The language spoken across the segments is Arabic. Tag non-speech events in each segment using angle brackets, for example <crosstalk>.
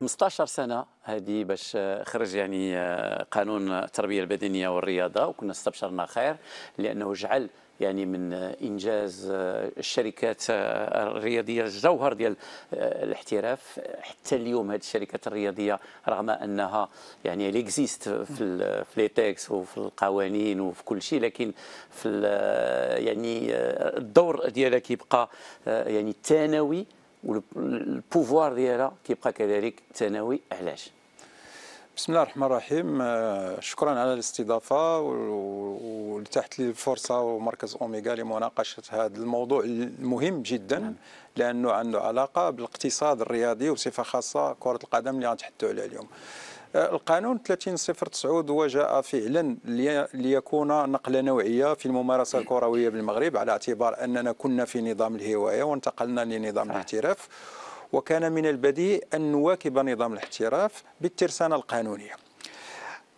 15 سنه هذه باش آه، خرج يعني آه، قانون التربيه البدنيه والرياضه وكنا استبشرنا خير لانه جعل يعني من آه، انجاز الشركات الرياضيه الجوهر ديال الاحتراف حتى اليوم هذه الشركات الرياضيه رغم انها يعني ليكزيست في لي وفي القوانين وفي كل شيء لكن في يعني الدور ديالها كيبقى يعني ثانوي والبوفوار ديالها كيبقى كذلك ثانوي علاش بسم الله الرحمن الرحيم شكرا على الاستضافة ولتحت لي الفرصة ومركز أوميغا لمناقشة هذا الموضوع المهم جدا لأنه عنده علاقة بالاقتصاد الرياضي وبصفة خاصة كرة القدم اللي غنتحدثوا عليها اليوم القانون 3009 هو جاء فعلا ليكون نقله نوعيه في الممارسه الكرويه بالمغرب على اعتبار اننا كنا في نظام الهوايه وانتقلنا لنظام الاحتراف وكان من البديهي ان نواكب نظام الاحتراف بالترسانه القانونيه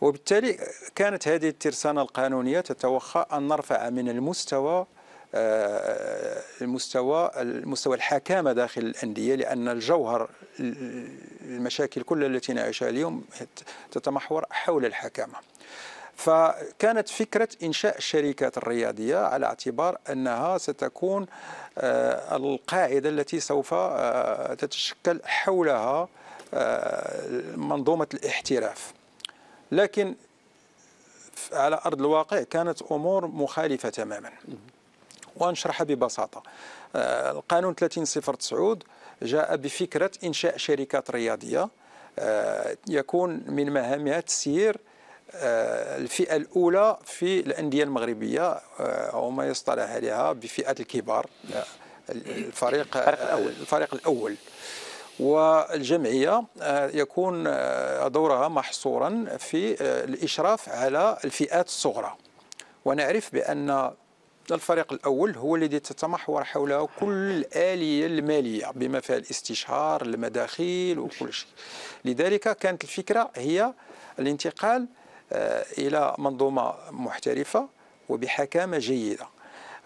وبالتالي كانت هذه الترسانه القانونيه تتوخى ان نرفع من المستوى آه، المستوى مستوى الحكامه داخل الانديه لان الجوهر المشاكل كلها التي نعيشها اليوم تتمحور حول الحكامه. فكانت فكرة إنشاء الشركات الرياضية على اعتبار أنها ستكون آه، القاعدة التي سوف آه، تتشكل حولها منظومة الاحتراف لكن على أرض الواقع كانت أمور مخالفة تماما ونشرحها ببساطة آه، القانون 3009 جاء بفكرة إنشاء شركات رياضية آه، يكون من مهامها تسيير آه، الفئة الأولى في الأندية المغربية أو ما يصطلح عليها بفئة الكبار الفريق الأول الفريق الأول والجمعية يكون دورها محصورا في الإشراف على الفئات الصغرى ونعرف بأن الفريق الأول هو الذي تتمحور حوله كل الآلية المالية بما فيها الاستشهار المداخيل وكل شيء لذلك كانت الفكرة هي الانتقال آه، إلى منظومة محترفة وبحكامة جيدة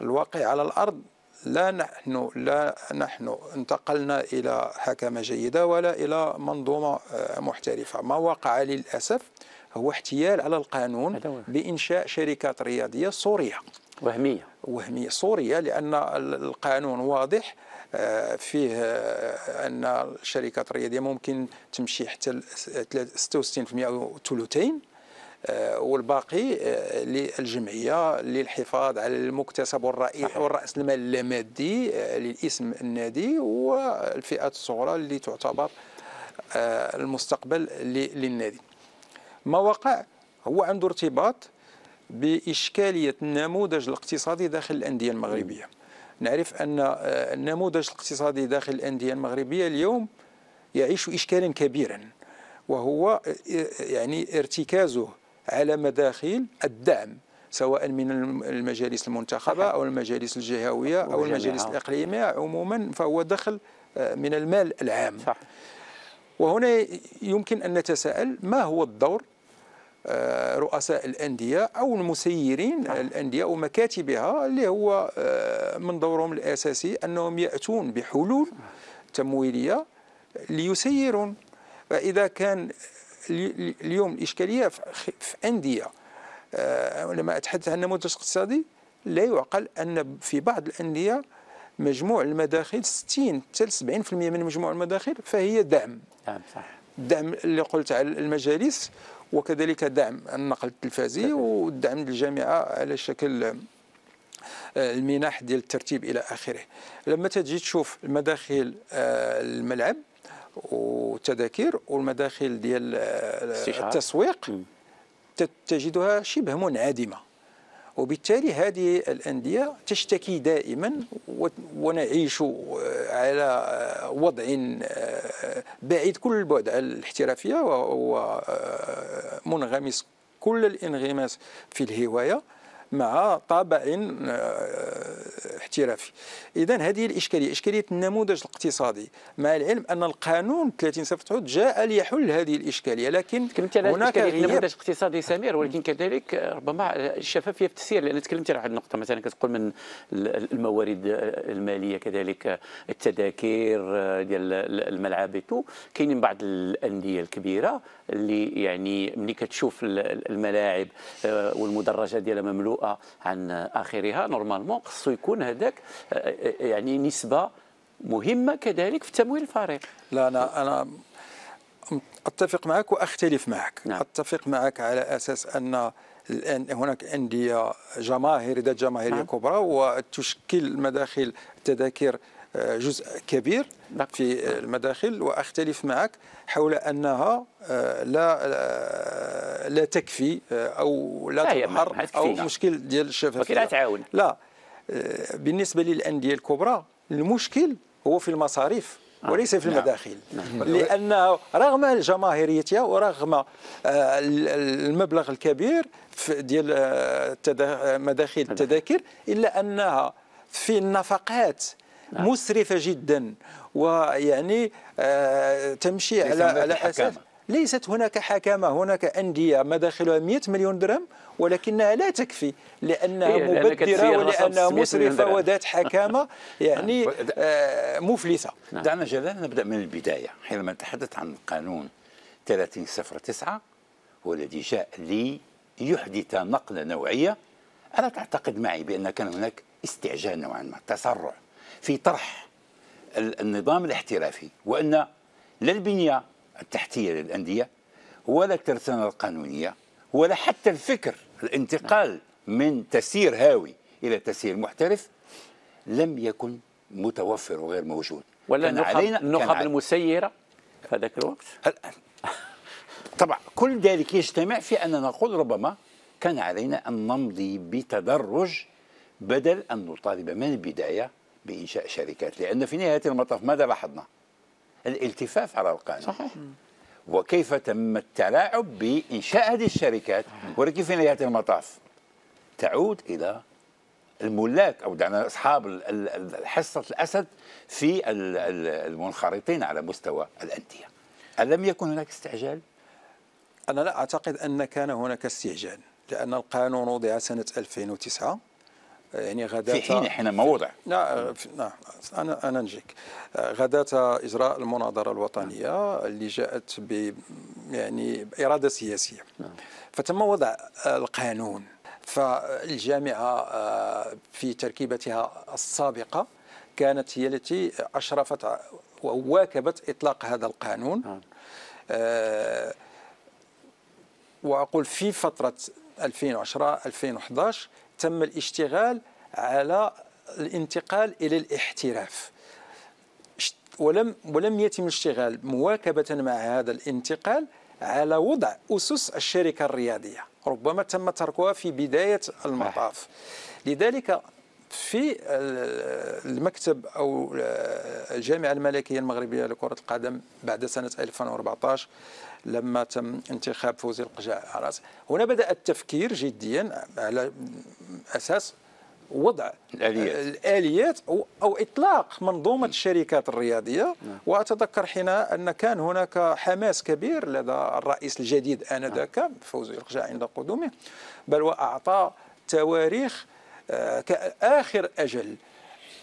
الواقع على الأرض لا نحن لا نحن انتقلنا الى حكامه جيده ولا الى منظومه آه، محترفه ما وقع للاسف هو احتيال على القانون بإنشاء شركات رياضية صوريه وهمية وهمية صوريه لأن القانون واضح آه، فيه آه، أن الشركات الرياضية ممكن تمشي حتى 66% وثلثين آه، والباقي للجمعية للحفاظ على المكتسب والرأس المال اللامادي للاسم النادي والفئات الصغرى اللي تعتبر المستقبل للنادي ما وقع هو عنده ارتباط بإشكالية النموذج الاقتصادي داخل الأندية المغربية نعرف أن آه، النموذج الاقتصادي داخل الأندية المغربية اليوم يعيش إشكالا كبيرا وهو آه، يعني ارتكازه على مداخل الدعم سواء من المجالس المنتخبة أو المجالس الجهوية أو المجالس الإقليمية عموما فهو دخل آه، من المال العام صح. وهنا يمكن أن نتساءل ما هو الدور آه، رؤساء الأندية أو المسيرين نعم. الأندية ومكاتبها اللي هو آه، من دورهم الأساسي أنهم يأتون بحلول نعم. تمويلية ليسيرون فإذا كان اليوم الإشكالية في أندية لما آه، أتحدث عن نموذج اقتصادي لا يعقل أن في بعض الأندية مجموع المداخل 60 حتى 70% من مجموع المداخل فهي دعم دعم صح الدعم اللي قلت على المجالس وكذلك دعم النقل التلفازي والدعم للجامعه على شكل آه، المنح ديال الترتيب الى اخره لما تجي تشوف المداخل آه، الملعب والتذاكر والمداخل ديال آه، التسويق تجدها شبه منعدمه وبالتالي هذه الأندية تشتكي دائما ونعيش آه، على آه، وضع آه، بعيد كل البعد عن الاحترافية ومنغمس كل الانغماس في الهواية مع طابع آه، احترافي اذا هذه الاشكاليه اشكاليه النموذج الاقتصادي مع العلم ان القانون 30 صفر جاء ليحل هذه الاشكاليه لكن تكلمت على هناك النموذج الاقتصادي سمير ولكن كذلك آه، ربما آه، الشفافيه في التسيير لان تكلمت على واحد النقطه مثلا كتقول من الموارد الماليه كذلك التذاكر ديال تو كاينين بعض الانديه الكبيره اللي يعني ملي كتشوف الملاعب والمدرجات ديالها مملوءه المرأة عن آخرها نورمالمون خصو يكون هذاك آه، يعني نسبة مهمة كذلك في تمويل الفريق لا أنا أنا أتفق معك وأختلف معك نعم. أتفق معك على أساس أن الان هناك انديه جماهير ذات جماهيريه نعم. كبرى وتشكل مداخل التذاكر جزء كبير نعم. في المداخل واختلف معك حول انها آه، آه، آه، لا لا تكفي او لا تظهر او مشكل ديال الشفافيه لا تعاون لا بالنسبه للانديه الكبرى المشكل هو في المصاريف وليس في نعم. المداخل نعم. لأن رغم الجماهيرية ورغم المبلغ الكبير ديال مداخل التذاكر إلا أنها في النفقات نعم. مسرفه جدا ويعني آه تمشي على على حساب ليست هناك حكامه هناك انديه مداخلها 100 مليون درهم ولكنها لا تكفي لانها إيه، مبدره ولانها مسرفه وذات حكامه <laughs> نعم. يعني آه مفلسه نعم. دعنا جلال نبدا من البدايه حينما نتحدث عن قانون 30 صفر 9 هو الذي جاء ليحدث نقله نوعيه الا تعتقد معي بان كان هناك استعجال نوعا ما تسرع في طرح النظام الاحترافي وان لا البنيه التحتيه للانديه ولا الترسانه القانونيه ولا حتى الفكر الانتقال نعم. من تسيير هاوي الى تسيير محترف لم يكن متوفر وغير موجود ولا كان النخب, علينا النخب كان المسيره في هذاك الوقت طبعا كل ذلك يجتمع في اننا نقول ربما كان علينا ان نمضي بتدرج بدل ان نطالب من البدايه بإنشاء شركات لأنه في نهاية المطاف ماذا لاحظنا الالتفاف على القانون صحيح وكيف تم التلاعب بإنشاء هذه الشركات ولكن في نهاية المطاف تعود إلى الملاك أو دعنا يعني أصحاب حصة الأسد في المنخرطين على مستوى الأندية ألم يكن هناك استعجال؟ أنا لا أعتقد أن كان هناك استعجال لأن القانون وضع سنة 2009 يعني غدا في حين حين وضع نعم أنا أنا نجيك غدا إجراء المناظرة الوطنية اللي جاءت ب يعني بإرادة سياسية نعم. فتم وضع القانون فالجامعة آه، في تركيبتها السابقة كانت هي التي أشرفت وواكبت إطلاق هذا القانون نعم. آه، وأقول في فترة 2010 2011 تم الاشتغال على الانتقال الى الاحتراف ولم ولم يتم الاشتغال مواكبه مع هذا الانتقال على وضع اسس الشركه الرياضيه ربما تم تركها في بدايه المطاف لذلك في المكتب أو الجامعة الملكية المغربية لكرة القدم بعد سنة 2014 لما تم انتخاب فوزي القجاع على هنا بدأ التفكير جديا على أساس وضع الآليات, الآليات أو, أو إطلاق منظومة الشركات الرياضية نعم. وأتذكر حين أن كان هناك حماس كبير لدى الرئيس الجديد آنذاك نعم. فوزي القجاع عند قدومه بل وأعطى تواريخ كآخر أجل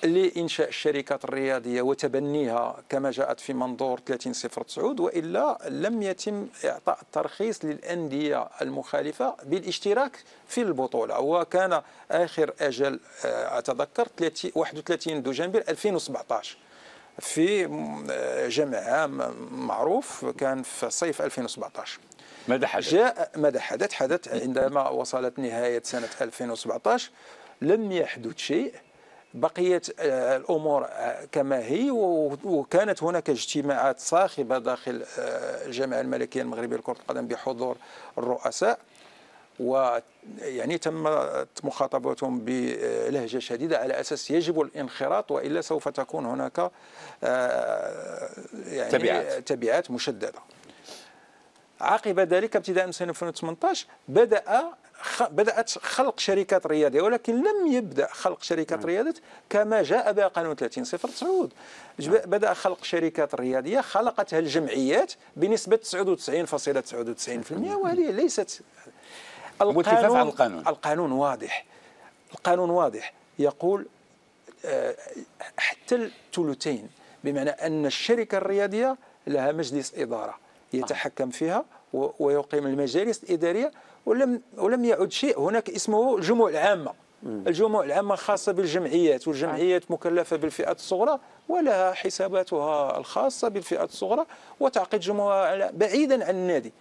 لإنشاء الشركات الرياضية وتبنيها كما جاءت في منظور 30 صفر وإلا لم يتم إعطاء الترخيص للأندية المخالفة بالاشتراك في البطولة وكان آخر أجل آه، أتذكر 31 دجنبر 2017 في آه، جمع عام معروف كان في صيف 2017 ماذا حدث؟ جاء ماذا حدث؟ حدث عندما وصلت نهاية سنة 2017 لم يحدث شيء بقيت آه، الامور آه، كما هي وكانت هناك اجتماعات صاخبه داخل آه، الجامعه الملكيه المغربيه لكره القدم بحضور الرؤساء ويعني تمت مخاطبتهم بلهجه شديده على اساس يجب الانخراط والا سوف تكون هناك يعني تبعات, تبعات مشدده. عقب ذلك ابتداء من سنه 2018 بدا بدأت خلق شركات ريادية ولكن لم يبدأ خلق شركات نعم. رياضيه كما جاء بها قانون 30 صفر تسعود نعم. بدأ خلق شركات ريادية خلقتها الجمعيات بنسبة 99.99% وهذه ليست القانون القانون القانون واضح القانون واضح يقول آه، حتى الثلثين بمعنى أن الشركة الريادية لها مجلس إدارة يتحكم فيها ويقيم المجالس الإدارية ولم ولم يعد شيء هناك اسمه الجموع العامه الجموع العامه خاصه بالجمعيات والجمعيات مكلفه بالفئات الصغرى ولها حساباتها الخاصه بالفئات الصغرى وتعقد جموع بعيدا عن النادي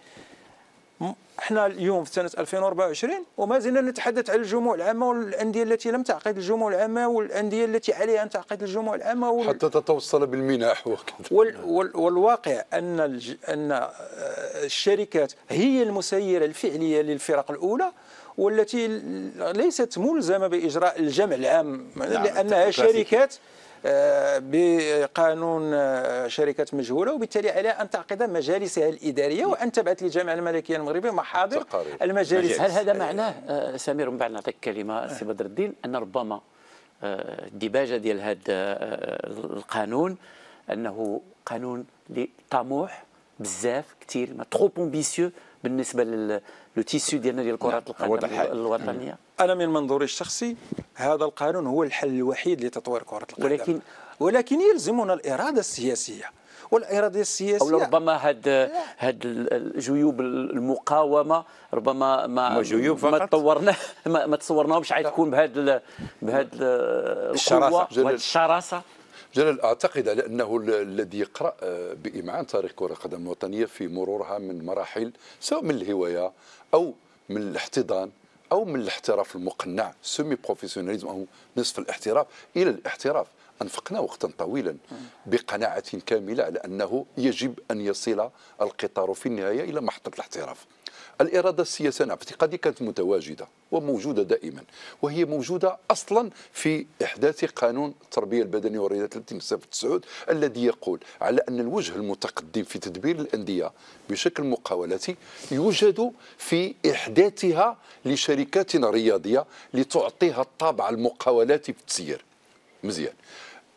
احنا اليوم في سنه 2024 وما زلنا نتحدث عن الجموع العامه والانديه التي لم تعقد الجموع العامه والانديه التي عليها ان تعقد الجموع العامه وال... حتى تتوصل بالمنح وكذا وال... وال... والواقع ان الج... ان الشركات هي المسيرة الفعلية للفرق الأولى والتي ليست ملزمة بإجراء الجمع العام نعم، لأنها شركات آه، بقانون آه، شركة مجهولة وبالتالي عليها أن تعقد مجالسها الإدارية نعم. وأن تبعث للجامعة الملكية المغربية محاضر المجالس هل هذا آه، معناه سمير من بعد نعطيك كلمة سي بدر الدين أن ربما الديباجة ديال هذا القانون أنه قانون لطموح بزاف كثير تروب امبيسيو بالنسبه لو تيسيو ديالنا ديال كره نعم، القدم الوطنيه انا من منظوري الشخصي هذا القانون هو الحل الوحيد لتطوير كره القدم ولكن ولكن يلزمنا الاراده السياسيه والاراده السياسيه او ربما هاد هاد الجيوب المقاومه ربما ما جيوب ما تطورنا ما, ما تصورناهمش عاد تكون بهاد بهاد القوه الشراسه جلال اعتقد على انه الذي يقرا آه، بامعان تاريخ كره القدم الوطنيه في مرورها من مراحل سواء من الهوايه او من الاحتضان او من الاحتراف المقنع سمي بروفيسيوناليزم او نصف الاحتراف الى الاحتراف انفقنا وقتا طويلا بقناعه كامله على انه يجب ان يصل القطار في النهايه الى محطه الاحتراف الإرادة السياسية نعم في اعتقادي كانت متواجدة وموجودة دائما وهي موجودة أصلا في إحداث قانون التربية البدنية والرياضة 30 في السعود الذي يقول على أن الوجه المتقدم في تدبير الأندية بشكل مقاولتي يوجد في إحداثها لشركات رياضية لتعطيها الطابع المقاولاتي في التسيير مزيان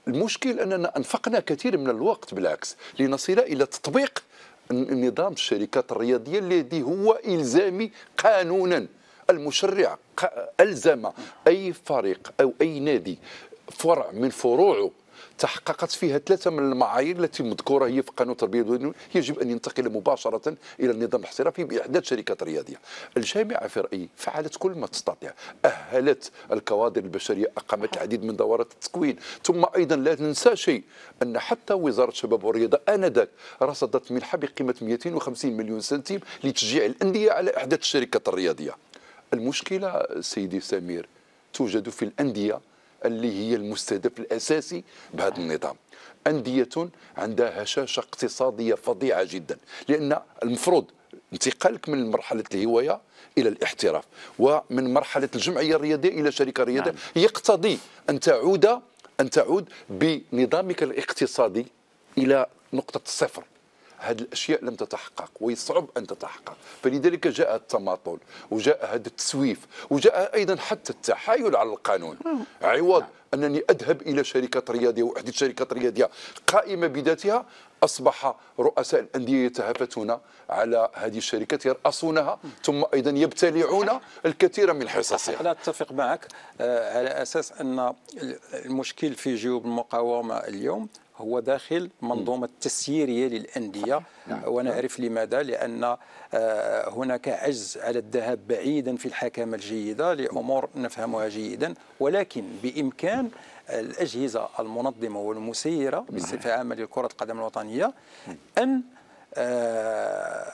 المشكل أننا أنفقنا كثير من الوقت بالعكس لنصل إلى تطبيق نظام الشركات الرياضيه الذي هو الزامي قانونا المشرع الزم اي فريق او اي نادي فرع من فروعه تحققت فيها ثلاثة من المعايير التي مذكورة هي في قانون التربية الوطنية يجب أن ينتقل مباشرة إلى النظام الاحترافي بإحداث شركات رياضية الجامعة في رأيي فعلت كل ما تستطيع أهلت الكوادر البشرية أقامت العديد من دورات التكوين ثم أيضا لا ننسى شيء أن حتى وزارة الشباب والرياضة آنذاك رصدت منحة بقيمة 250 مليون سنتيم لتشجيع الأندية على إحداث الشركات الرياضية المشكلة سيدي سمير توجد في الأندية اللي هي المستهدف الأساسي بهذا النظام أندية عندها هشاشة اقتصادية فظيعة جدا لأن المفروض انتقالك من مرحلة الهواية إلى الاحتراف ومن مرحلة الجمعية الرياضية إلى شركة رياضية نعم. يقتضي أن تعود أن تعود بنظامك الاقتصادي إلى نقطة الصفر هذه الاشياء لم تتحقق ويصعب ان تتحقق فلذلك جاء التماطل وجاء هذا التسويف وجاء ايضا حتى التحايل على القانون عوض انني اذهب الى شركه رياضيه واحدث شركه رياضيه قائمه بذاتها اصبح رؤساء الانديه يتهافتون على هذه الشركات يرأسونها ثم ايضا يبتلعون الكثير من حصصها. لا اتفق معك آه، على اساس ان المشكل في جيوب المقاومه اليوم هو داخل منظومة تسييرية للأندية نعم. وأنا نعم. أعرف لماذا لأن آه، هناك عجز على الذهاب بعيدا في الحكامة الجيدة لأمور نفهمها جيدا ولكن بإمكان الأجهزة المنظمة والمسيرة بصفة عامة لكرة القدم الوطنية أن آه،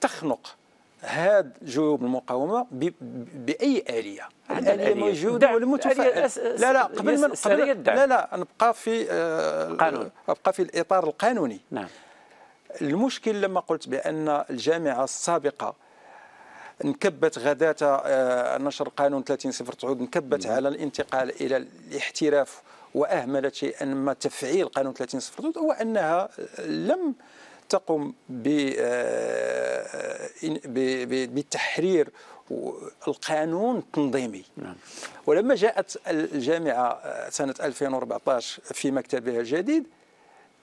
تخنق هاد جيوب المقاومة بأي آلية الاليه موجوده والمتفائل أه، لا لا قبل ما قبل لا لا نبقى في القانون آه، ابقى في الاطار القانوني نعم المشكل لما قلت بان الجامعه السابقه انكبت غداة آه، نشر قانون تعود انكبت نعم. على الانتقال الى الاحتراف واهملت شيئا ما تفعيل قانون تعود هو انها لم تقم بتحرير القانون التنظيمي نعم. ولما جاءت الجامعة سنة 2014 في مكتبها الجديد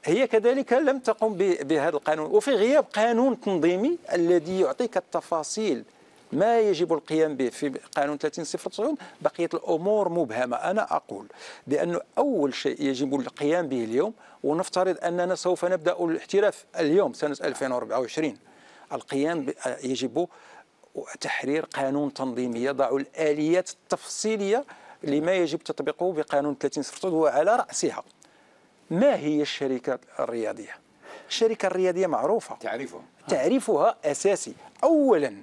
هي كذلك لم تقم بهذا القانون وفي غياب قانون تنظيمي الذي يعطيك التفاصيل ما يجب القيام به في قانون 3090 بقية الأمور مبهمة أنا أقول بأن أول شيء يجب القيام به اليوم ونفترض أننا سوف نبدأ الاحتراف اليوم سنة 2024 القيام يجب وتحرير قانون تنظيمي يضع الآليات التفصيلية لما يجب تطبيقه بقانون 30 هو وعلى رأسها ما هي الشركة الرياضية؟ الشركة الرياضية معروفة تعريفها تعريفها أساسي أولا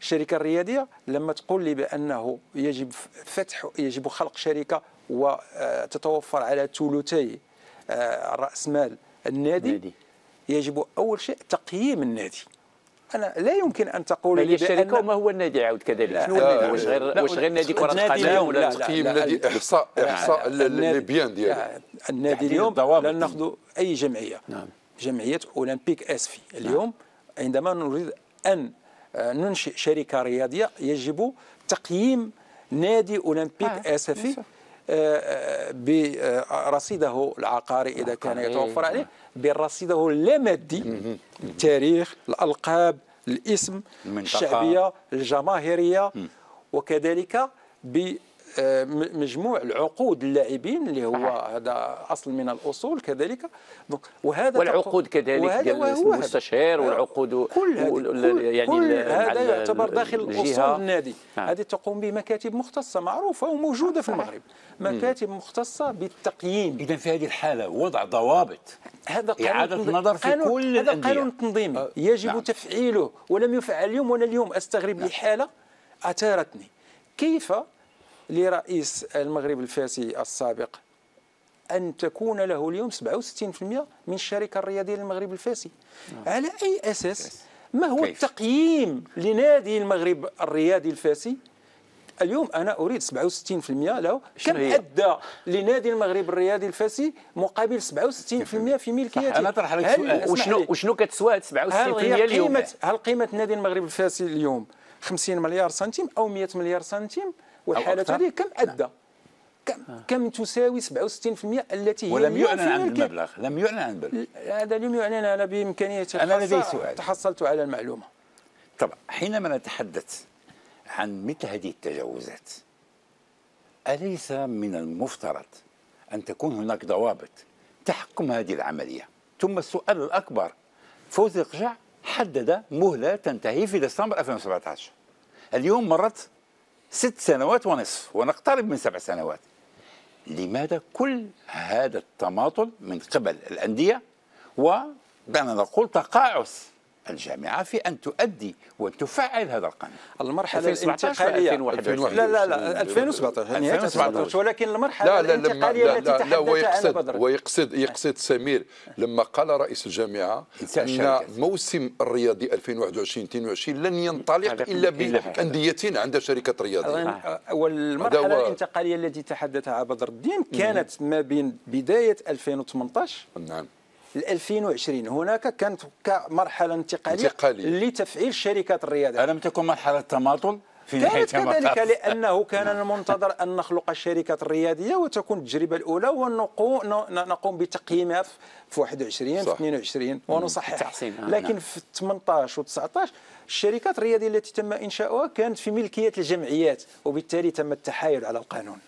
الشركة الرياضية لما تقول لي بأنه يجب فتح يجب خلق شركة وتتوفر على ثلثي آه، رأس مال النادي, النادي. يجب أول شيء تقييم النادي انا لا يمكن ان تقول لي الشركه وما هو النادي عاود كذلك شنو واش غير واش غير نادي كره القدم ولا تقييم نادي احصاء احصاء لي بيان ديالو النادي اليوم لا ناخذ اي جمعيه نعم جمعيه اولمبيك اسفي نعم. اليوم عندما نريد ان آه، ننشئ شركه رياضيه يجب تقييم نادي اولمبيك آه، اسفي آه، برصيده العقاري اذا كان يتوفر عليه برصيده اللامادي التاريخ الالقاب الاسم المنطقة. الشعبيه الجماهيريه وكذلك ب آه، مجموع العقود اللاعبين اللي هو هذا اصل من الاصول كذلك وهذا والعقود كذلك المستشير والعقود آه، كل يعني كل هذا يعتبر داخل اصول النادي نعم. هذه تقوم به مكاتب مختصه معروفه وموجوده في المغرب مكاتب مختصه بالتقييم اذا في هذه الحاله وضع ضوابط هذا قانون إعادة النظر في قانون كل هذا قانون تنظيمي آه، يجب نعم. تفعيله ولم يفعل اليوم وانا اليوم استغرب نعم. لحاله اثارتني كيف لرئيس المغرب الفاسي السابق أن تكون له اليوم 67% من الشركة الرياضية للمغرب الفاسي نعم. على أي أساس ما هو كيف. التقييم لنادي المغرب الرياضي الفاسي اليوم أنا أريد 67% له كم أدى لنادي المغرب الرياضي الفاسي مقابل 67% في ملكيته أنا أطرح لك سؤال وشنو, وشنو كتسوى هاد 67% هل اليوم هل قيمة نادي المغرب الفاسي اليوم 50 مليار سنتيم أو 100 مليار سنتيم والحالات هذه كم أدى نعم. كم آه. كم تساوي 67% التي هي ولم يعلن عن المبلغ لم يعلن عن المبلغ هذا لم يعلن انا بامكانيه انا لدي سؤال تحصلت على المعلومه طبعا حينما نتحدث عن مثل هذه التجاوزات اليس من المفترض ان تكون هناك ضوابط تحكم هذه العمليه ثم السؤال الاكبر فوز القجع حدد مهله تنتهي في ديسمبر 2017 اليوم مرت ست سنوات ونصف ونقترب من سبع سنوات لماذا كل هذا التماطل من قبل الأندية ودعنا نقول تقاعس الجامعة في أن تؤدي وتفعل هذا القانون المرحلة الانتقالية 2021 لا لا لا 2017 2017 يعني ولكن المرحلة لا لا الانتقالية لا التي تحدث لا ويقصد يقصد هو يقصد يقصد سمير لما قال رئيس الجامعة أن موسم الرياضي 2021 2022 لن ينطلق إلا بأندية عند شركة رياضية آه. والمرحلة الانتقالية التي تحدثها بدر الدين كانت ما بين بداية 2018 نعم 2020 هناك كانت كمرحله انتقاليه, انتقالية. لتفعيل شركات الرياضه الم تكن مرحله تماطل في كانت كذلك لأنه نعم. كان المنتظر أن نخلق الشركة الريادية وتكون التجربة الأولى ونقوم بتقييمها في 21 في 22 ونصحح آه، لكن نعم. في 18 و 19 الشركات الريادية التي تم إنشاؤها كانت في ملكية الجمعيات وبالتالي تم التحايل على القانون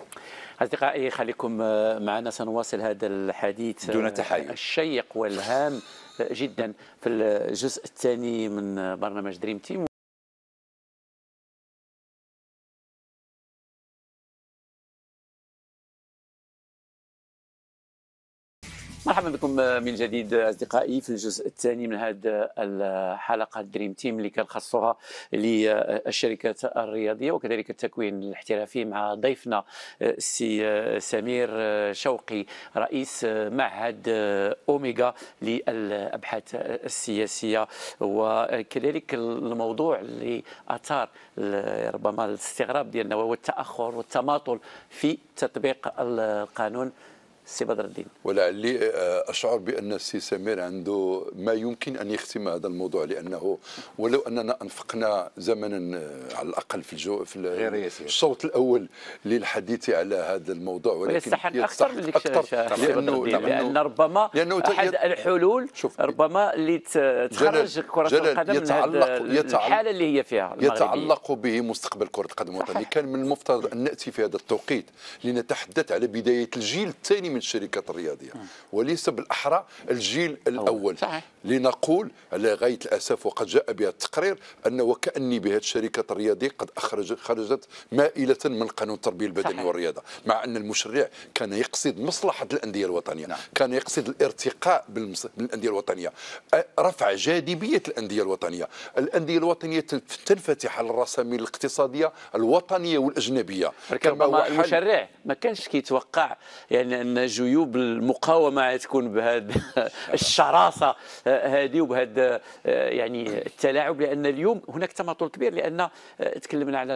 أصدقائي خليكم آه، معنا سنواصل هذا الحديث دون آه، تحايل الشيق والهام جدا في الجزء الثاني من برنامج دريم تيم مرحبا بكم من جديد اصدقائي في الجزء الثاني من هذه الحلقه دريم تيم اللي كنخصوها للشركات الرياضيه وكذلك التكوين الاحترافي مع ضيفنا السي سمير شوقي رئيس معهد اوميغا للابحاث السياسيه وكذلك الموضوع اللي اثار ربما الاستغراب ديالنا وهو التاخر والتماطل في تطبيق القانون السي بدر الدين ولعلي آه، اشعر بان السي سمير عنده ما يمكن ان يختم هذا الموضوع لانه ولو اننا انفقنا زمنا آه، على الاقل في الجو في غير الصوت الاول للحديث على هذا الموضوع ولكن يستحق اكثر من اكثر لانه ربما لأنه احد الحلول شوف ربما اللي تخرج كره القدم يتعلق من يتعلق الحاله اللي هي فيها يتعلق به مستقبل كره القدم الوطنيه كان من المفترض ان ناتي في هذا التوقيت لنتحدث على بدايه الجيل الثاني من الشركات الرياضيه وليس بالاحرى الجيل الاول صحيح. لنقول على غايه الاسف وقد جاء بها التقرير ان وكاني بهذه الشركات الرياضيه قد اخرج خرجت مائله من قانون التربيه البدنيه والرياضه مع ان المشرع كان يقصد مصلحه الانديه الوطنيه نعم. كان يقصد الارتقاء بالانديه الوطنيه رفع جاذبيه الانديه الوطنيه الانديه الوطنيه تنفتح على الرسامين الاقتصاديه الوطنيه والاجنبيه كما المشرع ما كانش كيتوقع يعني ان جيوب المقاومه تكون بهذا <laughs> الشراسه هذه آه، وبهذا آه، يعني التلاعب لان اليوم هناك تماطل كبير لان آه، تكلمنا على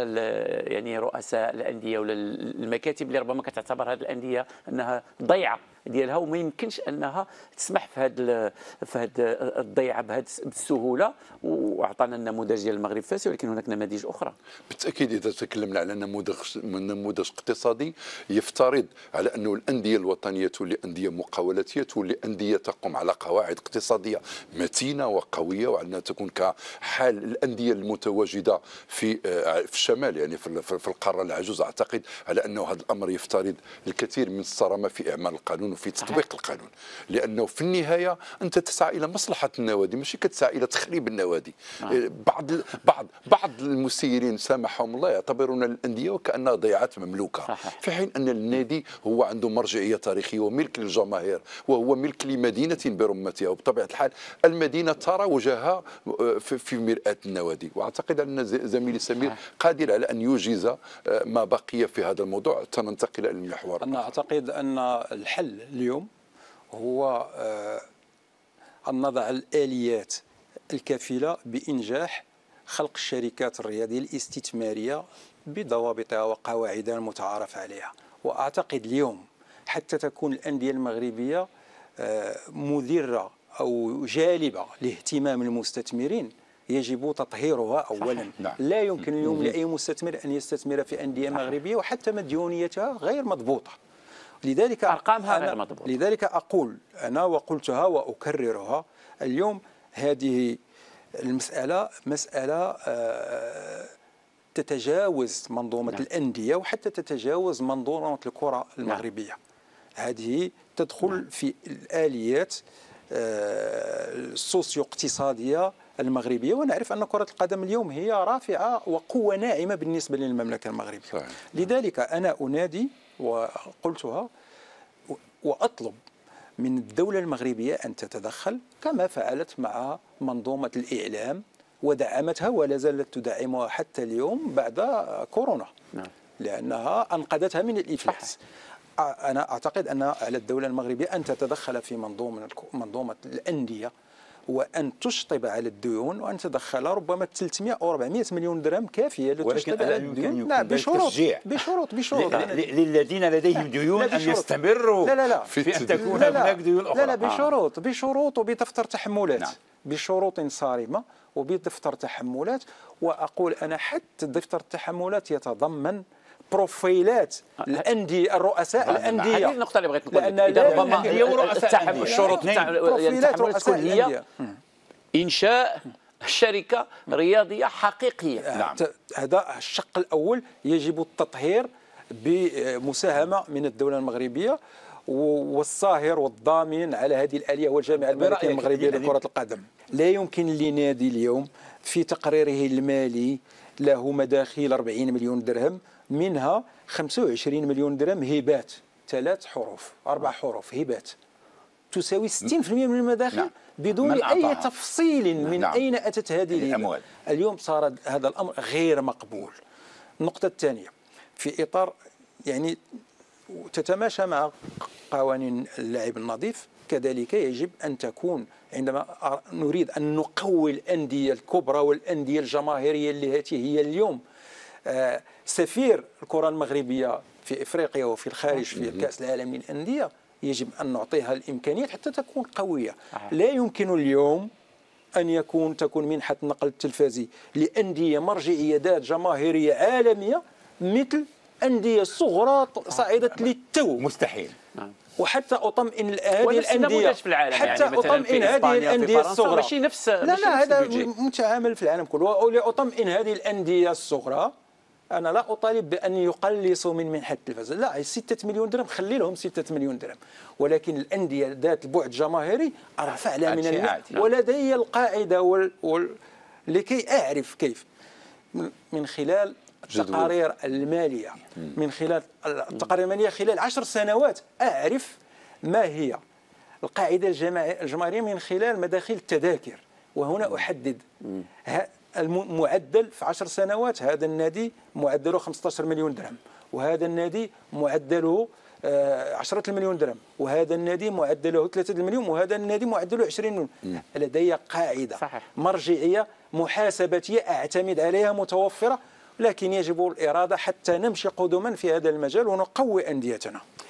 يعني رؤساء الانديه ولا المكاتب اللي ربما كتعتبر هذه الانديه انها ضيعه ديالها وما يمكنش انها تسمح في هذا في هذا الضيعه بهذه السهوله واعطانا النموذج ديال المغرب فاسي ولكن هناك نماذج اخرى بالتاكيد اذا تكلمنا على نموذج نموذج اقتصادي يفترض على انه الانديه الوطنيه تولي انديه مقاولاتيه تولي انديه تقوم على قواعد اقتصاديه متينه وقويه وعلى تكون كحال الانديه المتواجده في آه، في الشمال يعني في القاره العجوز اعتقد على انه هذا الامر يفترض الكثير من الصرامه في اعمال القانون وفي تطبيق صحيح. القانون لانه في النهايه انت تسعى الى مصلحه النوادي ماشي كتسعى الى تخريب النوادي صحيح. نعم. آه، بعض بعض بعض المسيرين سامحهم الله يعتبرون الانديه وكانها ضيعات مملوكه صحيح. في حين ان النادي هو عنده مرجعيه تاريخيه وملك للجماهير وهو ملك لمدينه برمتها وبطبيعه الحال المدينه ترى وجهها آه، في مراه النوادي واعتقد ان زميلي سمير قادر على ان يوجز آه، ما بقي في هذا الموضوع تننتقل الى المحور انا اعتقد ان الحل اليوم هو أن آه، نضع الآليات الكفيلة بإنجاح خلق الشركات الرياضية الاستثمارية بضوابطها وقواعدها المتعارف عليها وأعتقد اليوم حتى تكون الأندية المغربية آه، مدرة أو جالبة لاهتمام المستثمرين يجب تطهيرها اولا صحيح. نعم. لا يمكن اليوم لاي مستثمر ان يستثمر في انديه مغربيه وحتى مديونيتها غير مضبوطه لذلك أرقامها غير مضبوطة لذلك أقول أنا وقلتها وأكررها اليوم هذه المسألة مسألة آه، تتجاوز منظومة نعم. الأندية وحتى تتجاوز منظومة الكرة نعم. المغربية نعم. هذه تدخل نعم. في الآليات آه، السوسيو اقتصادية المغربية ونعرف أن كرة القدم اليوم هي رافعة وقوة ناعمة بالنسبة للمملكة المغربية صحيح. لذلك أنا أنادي وقلتها وأطلب من الدولة المغربية أن تتدخل كما فعلت مع منظومة الإعلام ودعمتها ولا زالت تدعمها حتى اليوم بعد كورونا نعم. لأنها أنقذتها من الإفلاس أنا أعتقد أن على الدولة المغربية أن تتدخل في منظومة منظومة الأندية هو ان تشطب على الديون وان تدخل ربما 300 او 400 مليون درهم كافيه لتشطب على الديون نعم بشروط بشروط <laughs> بشروط للذين لديهم ديون ان يستمروا لا لا لا في ان تكون هناك ديون اخرى لا لا آه. بشروط بشروط وبدفتر تحملات نعم. بشروط صارمه وبدفتر تحملات واقول انا حتى دفتر التحملات يتضمن بروفيلات الانديه آه. الرؤساء الانديه آه، هذه النقطه اللي بغيت نقول اذا ربما هي ورؤساء الشروط يعني التحمل تكون هي انشاء شركه رياضيه حقيقيه آه، نعم هذا الشق الاول يجب التطهير بمساهمه من الدوله المغربيه والصاهر والضامن على هذه الاليه هو الجامعه الملكيه المغربيه لكره القدم لا يمكن لنادي اليوم في تقريره المالي له مداخيل 40 مليون درهم منها 25 مليون درهم هبات ثلاث حروف أربع نعم. حروف هبات تساوي 60% من المداخل نعم. بدون من أي تفصيل من نعم. أين أتت هذه يعني الأموال اليوم صار هذا الأمر غير مقبول النقطة الثانية في إطار يعني تتماشى مع قوانين اللعب النظيف كذلك يجب أن تكون عندما نريد أن نقوي الأندية الكبرى والأندية الجماهيرية التي هي اليوم آه، سفير الكره المغربيه في افريقيا وفي الخارج في كاس العالم للانديه يجب ان نعطيها الامكانيات حتى تكون قويه لا يمكن اليوم ان يكون تكون منحه النقل التلفازي لانديه مرجعيه ذات جماهيريه عالميه مثل انديه صغرى صعدت للتو مستحيل نعم. وحتى اطمئن هذه الانديه في العالم يعني، حتى يعني اطمئن هذه الانديه الصغرى ماشي نفس لا لا هذا متعامل في العالم كله لاطمئن هذه الانديه الصغرى انا لا اطالب بان يقلصوا من منحة التلفزه لا 6 مليون درهم خلي لهم 6 مليون درهم ولكن الانديه ذات البعد الجماهيري ارفع لها من الناس نعم. ولدي القاعده وال... وال... لكي اعرف كيف من خلال التقارير الماليه من خلال التقارير الماليه خلال عشر سنوات اعرف ما هي القاعده الجماهيريه من خلال مداخيل التذاكر وهنا احدد المعدل في 10 سنوات هذا النادي معدله 15 مليون درهم وهذا النادي معدله 10 آه، مليون درهم وهذا النادي معدله 3 مليون وهذا النادي معدله 20 مليون لدي قاعدة صحيح. مرجعية محاسبتية أعتمد عليها متوفرة لكن يجب الإرادة حتى نمشي قدما في هذا المجال ونقوي أنديتنا